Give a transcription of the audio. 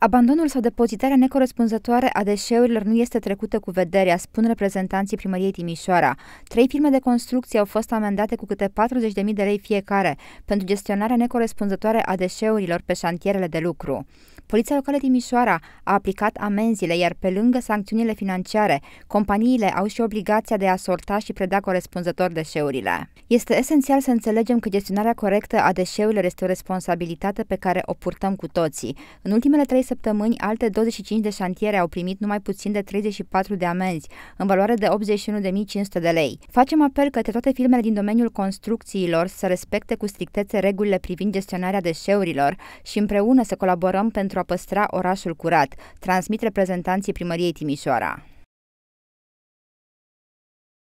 Abandonul sau depozitarea necorespunzătoare a deșeurilor nu este trecută cu vederea, spun reprezentanții primăriei Timișoara. Trei firme de construcție au fost amendate cu câte 40.000 de lei fiecare pentru gestionarea necorespunzătoare a deșeurilor pe șantierele de lucru. Poliția locală din Mișoara a aplicat amenziile, iar pe lângă sancțiunile financiare, companiile au și obligația de a sorta și preda corespunzător deșeurile. Este esențial să înțelegem că gestionarea corectă a deșeurilor este o responsabilitate pe care o purtăm cu toții. În ultimele trei săptămâni, alte 25 de șantiere au primit numai puțin de 34 de amenzi, în valoare de 81.500 de lei. Facem apel către toate firmele din domeniul construcțiilor să respecte cu strictețe regulile privind gestionarea deșeurilor și împreună să colaborăm pentru pentru a păstra orașul curat, transmit reprezentanții primăriei Timișoara.